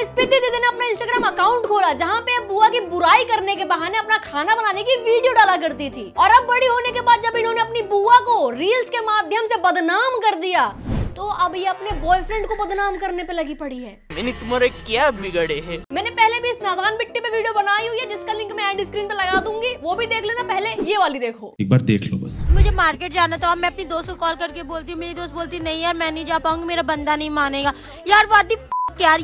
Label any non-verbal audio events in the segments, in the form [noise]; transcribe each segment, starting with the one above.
इंसान स्पीति ने अपना इंस्टाग्राम अकाउंट खोला जहाँ पे बुआ की बुराई करने के बहाने अपना खाना बनाने की वीडियो डाला करती थी और अब बड़ी होने के बाद जब इन्होंने अपनी बुआ को रील्स के माध्यम से बदनाम कर दिया तो अब ये अपने बॉयफ्रेंड को बदनाम करने पे लगी पड़ी है मैंने तुम्हारे क्या बिगड़े हैं मैंने पहले भी इस नादान मिट्टी पे वीडियो बनाई हुई है जिसका लिंक मैं एंड स्क्रीन पे लगा दूंगी वो भी देख लेना पहले ये वाली देखो एक बार देख लो बस मुझे मार्केट जाना था मैं अपनी दोस्त को कॉल करके बोलती हूँ मेरी दोस्त बोलती नहीं यार मैं नहीं जा पाऊंगी मेरा बंदा नहीं मानेगा यार वादी क्या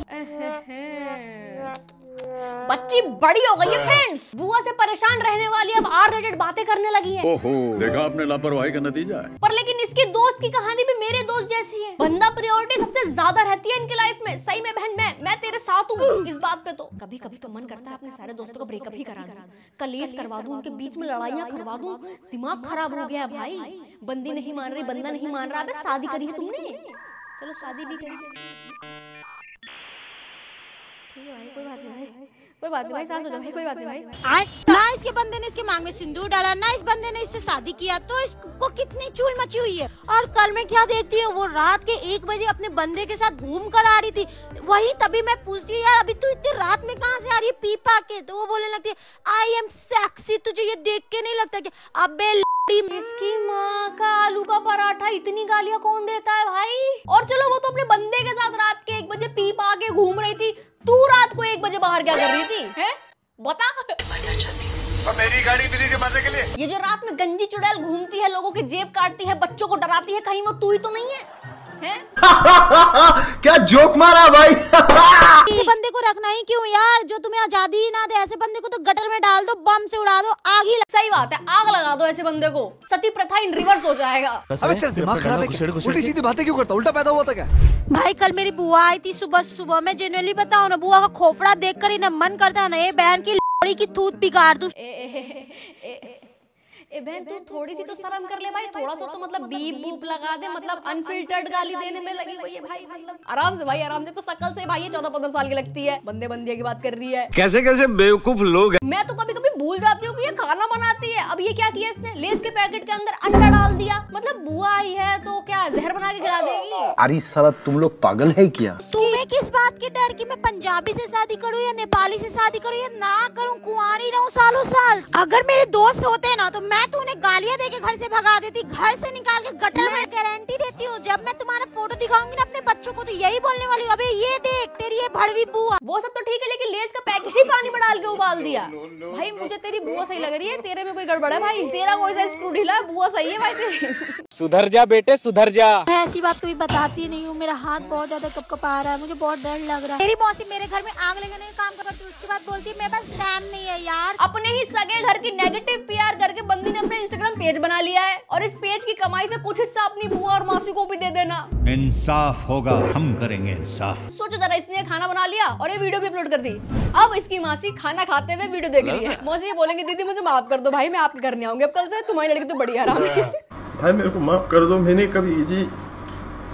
बच्ची बड़ी हो गई है फ्रेंड्स बुआ से परेशान रहने वाली अब आर रेटेड बातें करने लगी है ओहो देखा आपने लापरवाही का नतीजा है पर लेकिन इसके दोस्त की कहानी भी मेरे दोस्त जैसी है बंदा प्रायोरिटी सबसे ज्यादा रहती है इनके लाइफ में सही में बहन मैं मैं तेरे साथ हूँ इस बात पे तो कभी कभी तो मन करता है अपने सारे दोस्तों का ब्रेकअप ही करा कलेस करवा दू उनके बीच में लड़ाइया करवा दू दिमाग खराब हो गया भाई बंदी नहीं मान रही बंदा नहीं मान रहा शादी करी है तुमने चलो शादी भी करी इसके बंदे ने इसके मांग में सिंदूर डाला ना इस बंदे ने इससे शादी किया तो इसको कितनी चूल मची हुई है और कल मैं क्या देखती हूँ वो रात के एक बजे अपने बंदे के साथ घूम कर आ रही थी वही तभी मैं पूछती हूँ यार अभी तू इतनी रात में कहाँ से आ रही है पीपा के तो वो बोलने लगती है आई एम सेक्सी तुझे ये देख के नहीं लगता की अब रोटी इसकी माँ का आलू का पराठा इतनी गालियाँ कौन देता है भाई और चलो वो तो अपने बंदे के साथ रात के एक बजे पी पा के घूम रही थी तू रात को एक बजे बाहर क्या कर रही थी है बता और मेरी गाड़ी मिली थी मरने के लिए ये जो रात में गंजी चुड़ैल घूमती है लोगों की जेब काटती है बच्चों को डराती है कहीं वो तू ही तो नहीं है [laughs] क्या जोक मारा भाई [laughs] ऐसे बंदे को रखना ही क्यों यार जो तुम्हें आजादी ही ना दे ऐसे बंदे को तो गटर में डाल दो बम से उड़ा दो आग ही सही बात है आग लगा दो ऐसे बंदे को सती प्रथा इन रिवर्स हो जाएगा अबे तेरा दिमाग खराब है उल्टी सीधी बातें क्यों करता उल्टा पैदा हुआ था क्या भाई कल मेरी बुआ आई थी सुबह सुबह मैं जनरली बताओ ना बुआ का खोपड़ा देख कर ही ना मन करता है ना ये बहन की लोड़ी की तूत बिगाड़ दू तू थोड़ी सी तो शर्म तो कर ले भाई थोड़ा तो मतलब सा तो मतलब बीप बूप लगा दे मतलब अनफिल्टर्ड मतलब गाली देने में लगी हुई है भाई मतलब आराम से भाई आराम से तो सकल से भाई चौदह पंद्रह साल की लगती है बंदे बंदिया की बात कर रही है कैसे कैसे बेवकूफ लोग मैं तो कभी कभी भूल जाती हूँ की ये खाना बना ये क्या किया इसने लेस के पैकेट के अंदर अंडा डाल दिया मतलब बुआ आई है तो क्या जहर बना के खिला देगी अरे सारा तुम लोग पागल है क्या तुम्हें किस बात की डर की मैं पंजाबी से शादी करूँ या नेपाली से शादी करूँ या ना करूँ कुआरी रहूँ सालों साल अगर मेरे दोस्त होते ना तो मैं तो उन्हें गालियाँ दे घर से भगा देती घर से निकाल के गटर में गारंटी देती हूँ जब मैं तुम्हारा फोटो दिखाऊंगी ना अपने बच्चों को तो यही बोलने वाली हूँ ये देख तेरी ये भड़वी बुआ वो सब तो ठीक है लेकिन लेस का पैकेट ही पानी डाल के उबाल दिया भाई मुझे तेरी बुआ सही लग रही है तेरे में कोई गड़बड़ है भाई तेरा कोई सा स्क्रू ढीला है बुआ सही है भाई तेरी सुधर जा बेटे सुधर जा मैं ऐसी बात कभी बताती नहीं हूँ मेरा हाथ बहुत ज्यादा कपकपा रहा है मुझे बहुत डर लग रहा है मेरी मौसी मेरे घर में आग लगाने का काम करती है उसके बाद बोलती है मेरे पास टाइम नहीं है यार अपने ही सगे घर की नेगेटिव पीआर करके बंदी ने अपने पेज बना लिया है और इस पेज की कमाई से कुछ हिस्सा अपनी बुआ और मासी को भी दे देना इंसाफ होगा हम करेंगे इंसाफ सोचो जरा इसने खाना बना लिया और ये वीडियो भी अपलोड कर दी अब इसकी मासी खाना खाते हुए वीडियो देख रही है मौसी ये बोलेंगे दीदी मुझे माफ कर दो भाई मैं आपके घर नहीं आऊंगी अब कल से तुम्हारी लड़की तो बड़ी आराम है [laughs] भाई मेरे को माफ कर दो मैंने कभी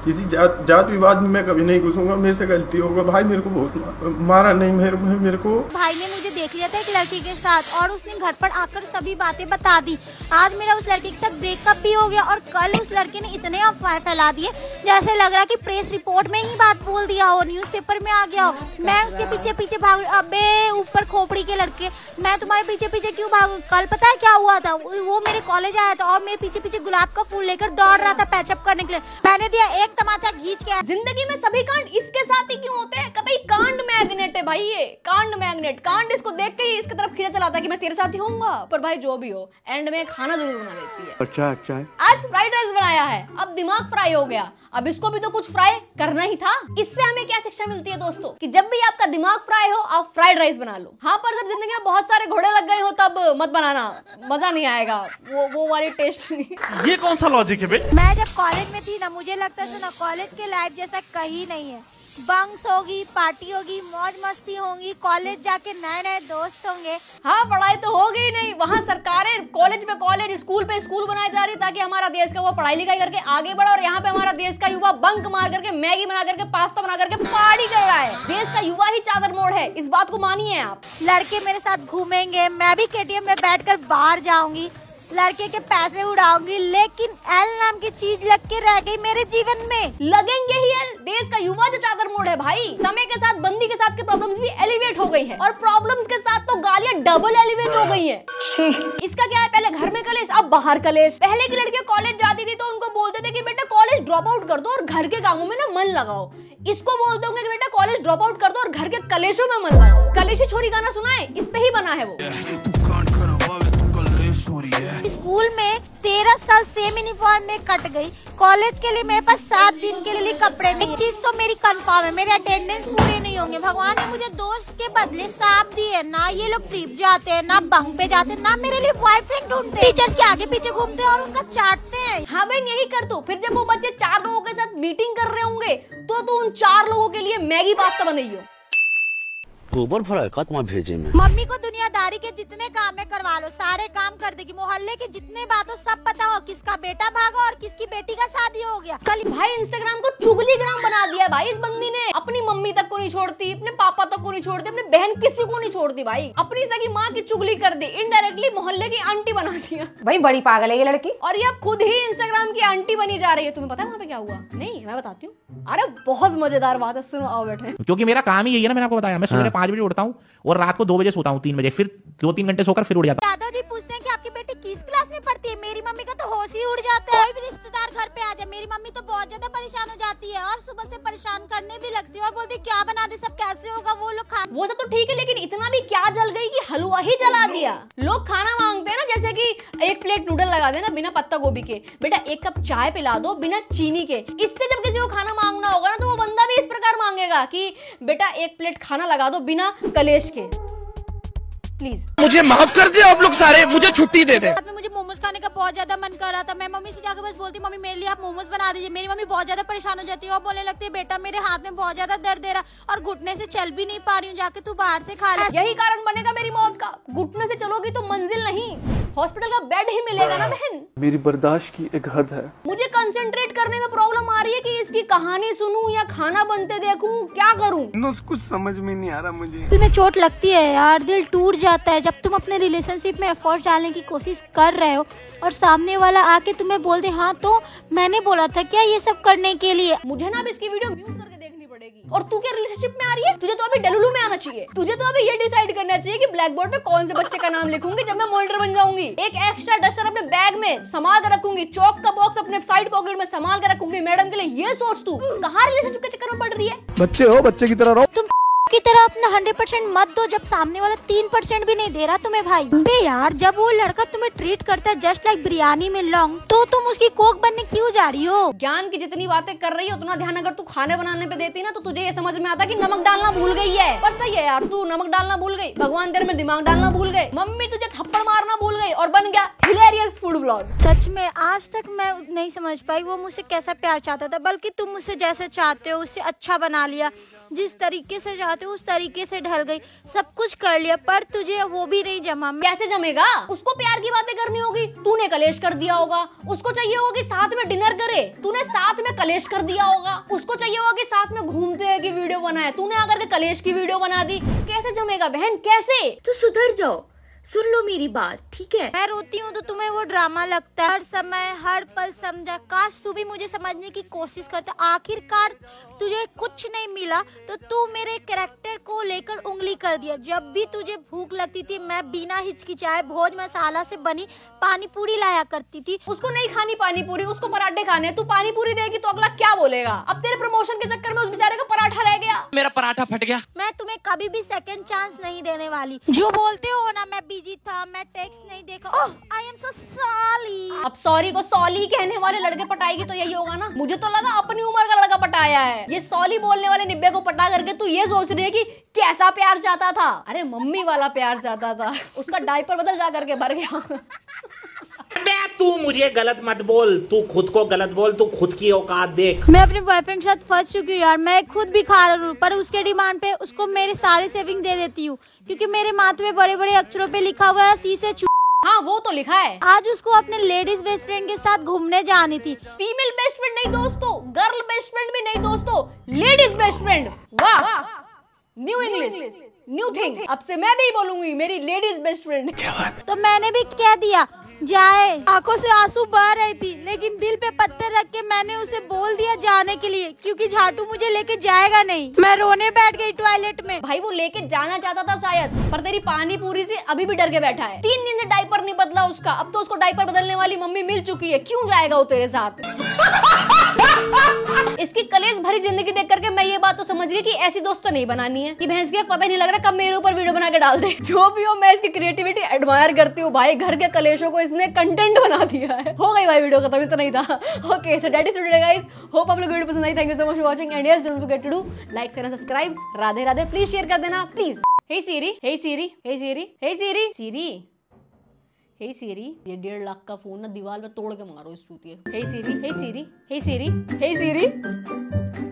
किसी जात जात विवाद में मैं कभी नहीं घुसूंगा मेरे से गलती होगा भाई मेरे को बहुत मारा नहीं मेरे मेरे को भाई ने मुझे देख लिया था एक लड़की के साथ और उसने घर पर आकर सभी बातें बता दी आज मेरा उस लड़की के साथ ब्रेकअप भी हो गया और कल उस लड़की ने इतने अफवाह फैला दिए जैसे लग रहा की प्रेस रिपोर्ट में ही बात बोल दिया हो न्यूज पेपर में आ गया हो मैं उसके पीछे पीछे भाग अबे ऊपर खोपड़ी के लड़के मैं तुम्हारे पीछे पीछे क्यूँ भाग कल पता है क्या हुआ था वो मेरे कॉलेज आया था और मेरे पीछे पीछे गुलाब का फूल लेकर दौड़ रहा था पैचअप करने के लिए मैंने दिया एक तमाचा खींच के जिंदगी में सभी कांड इसके साथ ही क्यों होते हैं कतई कांड मैग्नेट है भाई ये कांड मैग्नेट कांड इसको देख के ही इसके तरफ खींचा चलाता कि मैं तेरे साथ ही होऊंगा पर भाई जो भी हो एंड में खाना जरूर बना लेती है अच्छा अच्छा आज फ्राइड राइस बनाया है अब दिमाग फ्राई हो गया अब इसको भी तो कुछ फ्राई करना ही था इससे हमें क्या शिक्षा मिलती है दोस्तों कि जब भी आपका दिमाग फ्राई हो आप फ्राइड राइस बना लो हाँ पर जब जिंदगी में बहुत सारे घोड़े लग गए हो तब मत बनाना मजा नहीं आएगा वो वो वाली टेस्ट नहीं ये कौन सा लॉजिक है मैं जब कॉलेज में थी ना मुझे लगता था ना कॉलेज के लाइफ जैसा कहीं नहीं है बंक्स होगी पार्टी होगी मौज मस्ती होगी कॉलेज जाके नए नए दोस्त होंगे हाँ पढ़ाई तो होगी नहीं वहाँ सरकारें कॉलेज में कॉलेज स्कूल पे स्कूल बनाए जा रही ताकि हमारा देश का वो पढ़ाई लिखाई करके आगे बढ़े और यहाँ पे हमारा देश का युवा बंक मार करके मैगी बना करके पास्ता बना करके पार्टी कर रहा है देश का युवा ही चादर मोड़ है इस बात को मानिए आप लड़के मेरे साथ घूमेंगे मैं भी के में बैठ बाहर जाऊंगी लड़के के पैसे उड़ाऊंगी लेकिन एल नाम की चीज लग के रह गई मेरे जीवन में लगेंगे ही एल देश का युवा जो चादर मोड है भाई समय के साथ बंदी के साथ के प्रॉब्लम्स भी एलिवेट हो गई है और प्रॉब्लम्स के साथ तो गालियाँ डबल एलिवेट हो गई है इसका क्या है पहले घर में कलेश अब बाहर कलेश पहले की लड़के कॉलेज जाती थी तो उनको बोलते थे की बेटा कॉलेज ड्रॉप आउट कर दो और घर के कामों में ना मन लगाओ इसको बोलते होंगे कि बेटा कॉलेज ड्रॉप आउट कर दो और घर के कलेशों में मन लगाओ कलेशी छोरी गाना सुना है इस पे ही बना है वो स्टोरी है स्कूल में तेरह साल सेम यूनिफॉर्म में कट गई कॉलेज के लिए मेरे पास सात दिन के लिए कपड़े नहीं चीज तो मेरी कंफर्म है मेरे अटेंडेंस पूरे नहीं होंगे भगवान ने मुझे दोस्त के बदले साफ दिए ना ये लोग ट्रिप जाते हैं ना बंक पे जाते हैं ना मेरे लिए बॉयफ्रेंड ढूंढते टीचर्स के आगे पीछे घूमते हैं और उनका चाटते हैं हमें हाँ, यही कर दो फिर जब वो बच्चे चार लोगों के साथ मीटिंग कर रहे होंगे तो तू उन चार लोगों के लिए मैगी पास्ता बनाइयो गोबर भरा का तुम्हारे भेजे में मम्मी को दुनियादारी के जितने काम में करवा लो सारे काम कर देगी मोहल्ले के जितने बात हो सब पता हो किसका बेटा भागा और किसकी बेटी का शादी हो गया कल भाई इंस्टाग्राम को चुगली ग्राम बना दिया भाई इस बंदी ने अपनी मम्मी तक को नहीं छोड़ती अपने पापा तक को नहीं छोड़ती अपने बहन किसी को नहीं छोड़ती भाई अपनी सगी माँ की चुगली कर दी इनडायरेक्टली मोहल्ले की आंटी बना दिया भाई बड़ी पागल है ये लड़की और ये खुद ही इंस्टाग्राम की आंटी बनी जा रही है तुम्हें पता है वहाँ पे क्या हुआ नहीं मैं बताती हूँ अरे बहुत मजेदार बात है सुनो आओ बैठे क्योंकि मेरा काम ही यही है ना मैंने आपको बताया मैं सुबह पाँच पांच बजे उठता हूँ और रात को दो बजे सोता हूँ तीन बजे फिर दो तीन घंटे सोकर फिर उठ जाता हूँ दादाजी पूछते हैं कि आपकी बेटी किस क्लास में पढ़ती है मेरी मम्मी का तो होश ही उड़ जाता है कोई भी रिश्तेदार घर पे आ जाए मेरी मम्मी तो बहुत ज्यादा परेशान हो जाती है और सुबह से परेशान करने भी लगती है और बोलती क्या बना दे सब कैसे होगा वो लोग वो सब तो ठीक है लेकिन इतना भी क्या जल गई की हलवा ही जला दिया लोग खाना मांगते हैं ना जैसे की एक प्लेट नूडल लगा देना बिना पत्ता गोभी के बेटा एक कप चाय पिला दो बिना चीनी के इससे जब किसी को खाना मांगना होगा कहेगा कि बेटा एक प्लेट खाना लगा दो बिना कलेश के प्लीज मुझे माफ कर दे आप लोग सारे मुझे छुट्टी दे दे मुझे मोमोज खाने का बहुत ज्यादा मन कर रहा था मैं मम्मी से जाकर बस बोलती मम्मी मेरे लिए आप मोमोज बना दीजिए मेरी मम्मी बहुत ज्यादा परेशान हो जाती है और बोलने लगती है बेटा मेरे हाथ में बहुत ज्यादा दर्द दे रहा और घुटने से चल भी नहीं पा रही हूँ जाके तू बाहर से खा ले यही कारण बनेगा मेरी मौत का घुटने से चलोगी तो मंजिल नहीं हॉस्पिटल का बेड ही मिलेगा ना बहन मेरी बर्दाश्त की एक हद है मुझे कंसंट्रेट करने में प्रॉब्लम आ रही है कि इसकी कहानी सुनूं या खाना बनते देखूं क्या करूं कुछ समझ में नहीं आ रहा मुझे दिल में चोट लगती है यार दिल टूट जाता है जब तुम अपने रिलेशनशिप में एफर्ट डालने की कोशिश कर रहे हो और सामने वाला आके तुम्हें बोल दे हाँ तो मैंने बोला था क्या ये सब करने के लिए मुझे ना अब इसकी वीडियो म्यूट करके पड़ेगी और तू क्या रिलेशनशिप में आ रही है तुझे तो अभी डेलुलू में आना चाहिए तुझे तो अभी ये डिसाइड करना चाहिए कि ब्लैक बोर्ड पे कौन से बच्चे का नाम लिखूंगी जब मैं मोल्डर बन जाऊंगी एक एक्स्ट्रा डस्टर अपने बैग में संभाल कर रखूंगी चौक का बॉक्स अपने साइड पॉकेट में संभाल कर रखूंगी मैडम के लिए ये सोच तू कहा रिलेशनशिप के चक्कर में पड़ रही है बच्चे हो बच्चे की तरह रहो तो की तरह अपना हंड्रेड परसेंट मत दो जब सामने वाला तीन परसेंट भी नहीं दे रहा तुम्हें भाई बे यार जब वो लड़का तुम्हें ट्रीट करता है जस्ट लाइक बिरयानी में लॉन्ग तो तुम उसकी कोक बनने क्यों जा रही हो ज्ञान की जितनी बातें कर रही हो उतना ध्यान अगर तू खाने बनाने पे देती ना तो तुझे ये समझ में आता की नमक डालना भूल गई है पर सही है यार तू नमक डालना भूल गई भगवान तेरे में दिमाग डालना भूल गए मम्मी तुझे थप्पड़ मारना भूल गई और बन गया हिलेरियस फूड ब्लॉग सच में आज तक मैं नहीं समझ पाई वो मुझसे कैसा प्यार चाहता था बल्कि तुम मुझसे जैसे चाहते हो उससे अच्छा बना लिया जिस तरीके से चाहते है उस तरीके से ढल गई सब कुछ कर लिया पर तुझे वो भी नहीं जमा कैसे जमेगा उसको प्यार की बातें करनी होगी तूने कलेश कर दिया होगा उसको चाहिए होगा कि साथ में डिनर करे तूने साथ में कलेश कर दिया होगा उसको चाहिए होगा कि साथ में घूमते है की वीडियो बनाए तूने आकर के कलेश की वीडियो बना दी कैसे जमेगा बहन कैसे तू तो सुधर जाओ सुन लो मेरी बात ठीक है मैं रोती हूँ तो तुम्हें वो ड्रामा लगता है हर समय हर पल समझा काश तू भी मुझे समझने की कोशिश करता आखिरकार तुझे कुछ नहीं मिला तो तू मेरे कैरेक्टर को लेकर उंगली कर दिया जब भी तुझे भूख लगती थी मैं बिना हिचकिचाए भोज मसाला से बनी पानी पूरी लाया करती थी उसको नहीं खानी पानी पूरी उसको पराठे खाने तू पानी पूरी देगी तो अगला क्या बोलेगा अब तेरे प्रमोशन के चक्कर में उस बेचारे का पराठा रह गया मेरा पराठा फट गया मैं तुम्हें कभी भी सेकेंड चांस नहीं देने वाली जो बोलते हो ना मैं बिजी था मैं टेक्स नहीं देखा आई एम सो सॉरी अब सॉरी को सॉली कहने वाले लड़के पटाएगी तो यही होगा ना मुझे तो लगा अपनी उम्र का लड़का पटाया है ये सॉली बोलने वाले निब्बे को पटा करके तू ये सोच रही है कि कैसा प्यार चाहता था अरे मम्मी वाला प्यार चाहता था उसका डायपर बदल जा करके भर गया तू मुझे गलत मत बोल तू खुद को गलत बोल तू खुद की औकात देख मैं अपने बॉयफ्रेंड के साथ फंस चुकी हूँ यार मैं खुद भी खा रहा हूँ पर उसके डिमांड पे उसको मेरे सारे सेविंग दे देती हूँ क्योंकि मेरे माथे में बड़े बड़े अक्षरों पे लिखा हुआ है सी से छू हाँ वो तो लिखा है आज उसको अपने लेडीज बेस्ट फ्रेंड के साथ घूमने जानी थी फीमेल बेस्ट फ्रेंड नहीं दोस्तों गर्ल बेस्ट फ्रेंड भी नहीं दोस्तों लेडीज बेस्ट फ्रेंड वाह न्यू इंग्लिश न्यू थिंग अब से मैं भी बोलूंगी मेरी लेडीज बेस्ट फ्रेंड तो मैंने भी कह दिया जाए आंखों से आंसू बह रही थी लेकिन दिल पे पत्थर रख के मैंने उसे बोल दिया जाने के लिए क्योंकि झाटू मुझे लेके जाएगा नहीं मैं रोने बैठ गई टॉयलेट में भाई वो लेके जाना चाहता था शायद पर तेरी पानी पूरी से अभी भी डर के बैठा है तीन दिन से डाइपर नहीं बदला उसका अब तो उसको डायपर बदलने वाली मम्मी मिल चुकी है क्यूँ जाएगा वो तेरे साथ [laughs] इसकी कलेज भरी जिंदगी देख करके मैं ये बात तो समझ गई कि ऐसी दोस्त तो नहीं बनानी है कि भैंस के पता ही नहीं लग रहा कब मेरे ऊपर वीडियो बना के डाल दे [laughs] जो भी हो मैं इसकी क्रिएटिविटी एडमायर करती हूँ भाई घर के कलेशों को इसने कंटेंट बना दिया है हो गई भाई वीडियो खत्म इतना ही था okay so that is today guys hope आप लोग वीडियो पसंद आई thank you so much for watching and yes don't forget to do like share subscribe Radhe Radhe please share कर देना प्लीज हे सीरी हे सीरी हे सीरी हे सीरी सीरी हे सीरी ये डेढ़ लाख का फोन ना दीवार पे तोड़ के मारो इस चूतिए हे सीरी हे सीरी हे सीरी हे सीरी